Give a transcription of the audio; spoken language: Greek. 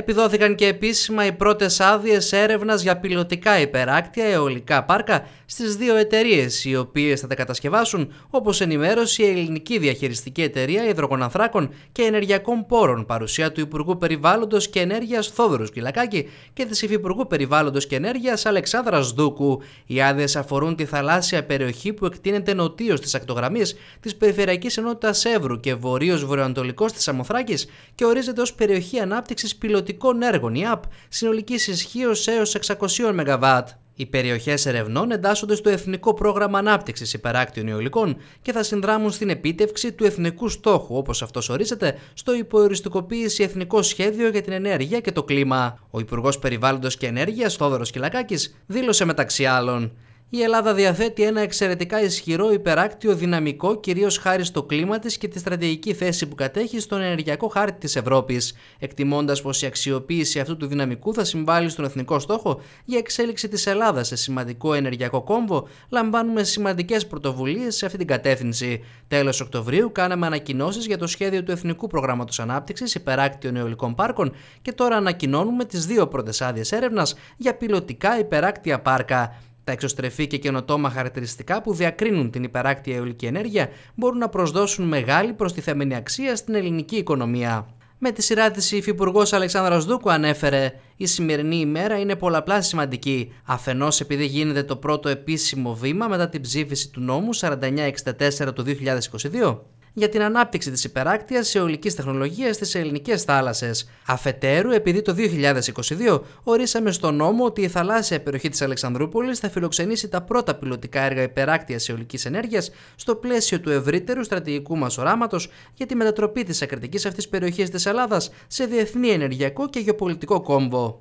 επιδόθηκαν και επίσημα οι πρώτες άδειες έρευνας για πιλωτικά υπεράκτια αιωλικά πάρκα στις δύο εταιρείες, οι οποίες θα τα κατασκευάσουν όπως ενημέρωσε η Ελληνική Διαχειριστική Εταιρεία Υδροκοναθράκων και Ενεργειακών Πόρων παρουσία του Υπουργού περιβάλλοντος και ενέργειας Θόδωρου Κυλακάκη και της Υφυπουργού Περιβάλλοντος και ενέργειας Αλεξάνδρας Δούκου. Οι άδειες αφορούν τη θαλάσσια περιοχή που εκτείνεται νοτίως της ακτογραμμής της Περιφερειακής Ενότητας Εύρου και βορείως βορειοανατολικός της Αμοθράκης και ορίζεται ως περιοχή ανάπτυξης πιλωτικών ιδιωτικών έργων, η ΑΠ, συνολικής ισχύως έως 600 ΜΒ. Οι περιοχές ερευνών εντάσσονται στο Εθνικό Πρόγραμμα Ανάπτυξης Υπεράκτιων Ιωλικών και θα συνδράμουν στην επίτευξη του εθνικού στόχου, όπως αυτός ορίζεται, στο υποεριστικοποίηση Εθνικό Σχέδιο για την Ενέργεια και το Κλίμα. Ο Υπουργός Περιβάλλοντος και Ενέργειας, Θόδωρος Κυλακάκης, δήλωσε μεταξύ άλλων η Ελλάδα διαθέτει ένα εξαιρετικά ισχυρό υπεράκτιο δυναμικό, κυρίως χάρη στο κλίμα της και τη στρατηγική θέση που κατέχει στον ενεργειακό χάρτη της Ευρώπης, εκτιμώντας πως η αξιοποίηση αυτού του δυναμικού θα συμβάλλει στον εθνικό στόχο για εξέλιξη της Ελλάδας σε σημαντικό ενεργειακό κόμβο, λαμβάνουμε σημαντικές πρωτοβουλίες σε αυτή την κατεύθυνση. Τέλος Οκτωβρίου, κάναμε ανακοινώσεις για το σχέδιο του Εθνικού Προγράμματος Ανάπτυξης Υπεράκτιων Εολικών Πάρκων και τώρα ανακοινώνουμε τις δύο πρώτες άδειες έρευνας για πιλωτικά υπεράκτια πάρκα. Τα εξωστρεφή και καινοτόμα χαρακτηριστικά που διακρίνουν την υπεράκτη αιωλική ενέργεια μπορούν να προσδώσουν μεγάλη προστιθέμενη αξία στην ελληνική οικονομία. Με τη σειρά της, η Υφυπουργός Αλεξάνδρας Δούκου ανέφερε: Η σημερινή ημέρα είναι πολλαπλά σημαντική. Αφενός, επειδή γίνεται το πρώτο επίσημο βήμα μετά την ψήφιση του νόμου 4964 του 2022 για την ανάπτυξη της υπεράκτειας αιωλική τεχνολογίας στις ελληνικές θάλασσες. Αφετέρου, επειδή το 2022 ορίσαμε στο νόμο ότι η θαλάσσια περιοχή της Αλεξανδρούπολης θα φιλοξενήσει τα πρώτα πιλωτικά έργα υπεράκτειας αιωλική ενέργειας στο πλαίσιο του ευρύτερου στρατηγικού μας οράματος για τη μετατροπή της ακριτικής αυτής περιοχής της Ελλάδας σε διεθνή ενεργειακό και γεωπολιτικό κόμβο.